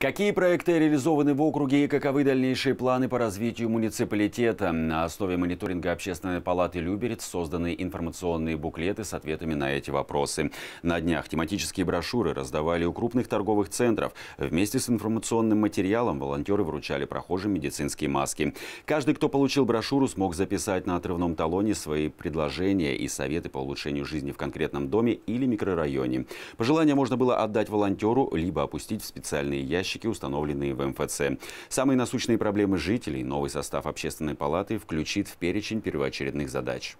Какие проекты реализованы в округе и каковы дальнейшие планы по развитию муниципалитета? На основе мониторинга Общественной палаты Люберец созданы информационные буклеты с ответами на эти вопросы. На днях тематические брошюры раздавали у крупных торговых центров. Вместе с информационным материалом волонтеры вручали прохожим медицинские маски. Каждый, кто получил брошюру, смог записать на отрывном талоне свои предложения и советы по улучшению жизни в конкретном доме или микрорайоне. Пожелания можно было отдать волонтеру, либо опустить в специальные ящики ящики, установленные в МФЦ. Самые насущные проблемы жителей новый состав общественной палаты включит в перечень первоочередных задач.